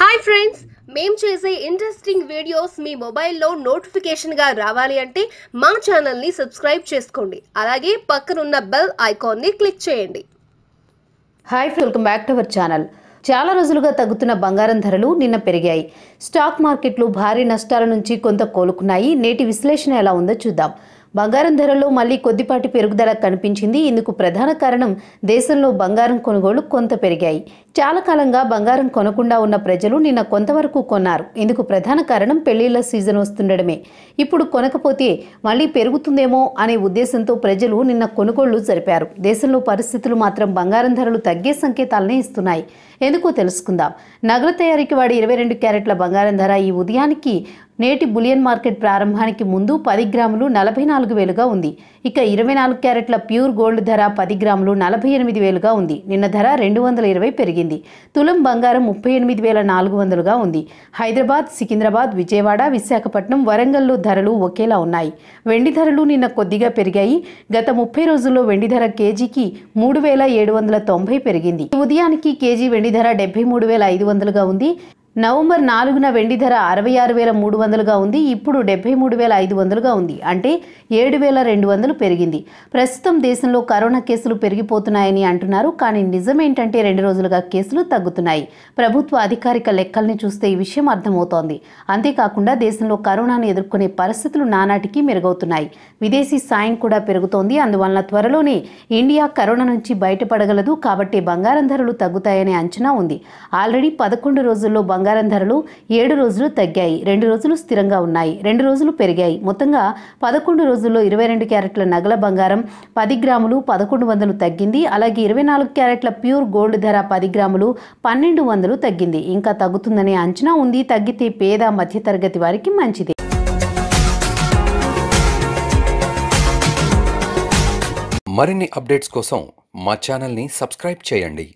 hi friends మేము చేసే interesting videos మీ మొబైల్లో నోటిఫికేషన్గా రావాలి అంటే మా ఛానల్ని సబ్స్క్రైబ్ చేసుకోండి అలాగే పక్కనున్న బెల్ ఐకాన్ని క్లిక్ చేయండి hi welcome back to our channel చాలా రోజులుగా తగ్గుతున్న బంగారం ధరలు నిన్న పెరిగాయి స్టాక్ మార్కెట్లు భారీ నష్టాల నుంచి కొంత కోలుకున్నాయి నేటి విశ్లేషణ ఎలా ఉందో చూద్దాం బంగారం ధరల్లో మళ్ళీ కొద్దిపాటి పెరుగుదల కనిపించింది ఇందుకు ప్రధాన కారణం దేశంలో బంగారం కొనుగోలు కొంత పెరిగాయి చాలా కాలంగా బంగారం కొనకుండా ఉన్న ప్రజలు నిన్న కొంతవరకు కొన్నారు ఇందుకు ప్రధాన కారణం పెళ్లిళ్ల సీజన్ వస్తుండడమే ఇప్పుడు కొనకపోతే మళ్ళీ పెరుగుతుందేమో అనే ఉద్దేశంతో ప్రజలు నిన్న కొనుగోళ్లు జరిపారు దేశంలో పరిస్థితులు మాత్రం బంగారం ధరలు తగ్గే సంకేతాలనే ఇస్తున్నాయి ఎందుకో తెలుసుకుందాం నగల తయారీకి వాడి ఇరవై రెండు క్యారెట్ల బంగారం ధర ఈ ఉదయానికి నేటి బులియన్ మార్కెట్ ప్రారంభానికి ముందు పది గ్రాములు నలభై నాలుగు వేలుగా ఉంది ఇక ఇరవై నాలుగు క్యారెట్ల ప్యూర్ గోల్డ్ ధర పది గ్రాములు నలభై ఎనిమిది వేలుగా ఉంది నిన్న ధర రెండు వందల ఇరవై పెరిగింది తులం బంగారం ముప్పై ఎనిమిది వేల నాలుగు వందలుగా ఉంది హైదరాబాద్ సికింద్రాబాద్ విజయవాడ విశాఖపట్నం వరంగల్లో ధరలు ఒకేలా ఉన్నాయి వెండి ధరలు నిన్న కొద్దిగా పెరిగాయి గత ముప్పై రోజుల్లో వెండి ధర కేజీకి మూడు వేల ఏడు వందల తొంభై పెరిగింది ఉదయానికి కేజీ వెండి ధర డెబ్బై మూడు వేల ఐదు వందలుగా ఉంది నవంబర్ నాలుగున వెండి ధర అరవై ఆరు వేల మూడు వందలుగా ఉంది ఇప్పుడు డెబ్బై మూడు వేల ఐదు వందలుగా ఉంది అంటే ఏడు వేల రెండు వందలు పెరిగింది ప్రస్తుతం దేశంలో కరోనా కేసులు పెరిగిపోతున్నాయని అంటున్నారు కానీ నిజమేంటంటే రెండు రోజులుగా కేసులు తగ్గుతున్నాయి ప్రభుత్వ అధికారిక లెక్కల్ని చూస్తే ఈ విషయం అర్థమవుతోంది అంతేకాకుండా దేశంలో కరోనాను ఎదుర్కొనే పరిస్థితులు నానాటికి మెరుగవుతున్నాయి విదేశీ సాయం కూడా పెరుగుతోంది అందువలన త్వరలోనే ఇండియా కరోనా నుంచి బయటపడగలదు కాబట్టి బంగారం ధరలు తగ్గుతాయనే అంచనా ఉంది ఆల్రెడీ పదకొండు రోజుల్లో బంగారం ధరలు ఏడు రోజులు తగ్గాయి రెండు రోజులు స్థిరంగా ఉన్నాయి రెండు రోజులు పెరిగాయి మొత్తంగా పదకొండు రోజుల్లో ఇరవై రెండు క్యారెట్ల నగల బంగారం పది గ్రాములు పదకొండు వందలు తగ్గింది అలాగే ఇరవై నాలుగు క్యారెట్ల ప్యూర్ గోల్డ్ ధర పది గ్రాములు పన్నెండు వందలు తగ్గింది ఇంకా తగ్గుతుందనే అంచనా ఉంది తగ్గితే పేద మధ్యతరగతి వారికి మంచిది మరిన్ని అప్డేట్స్ కోసం మా ఛానల్ని సబ్స్క్రైబ్ చేయండి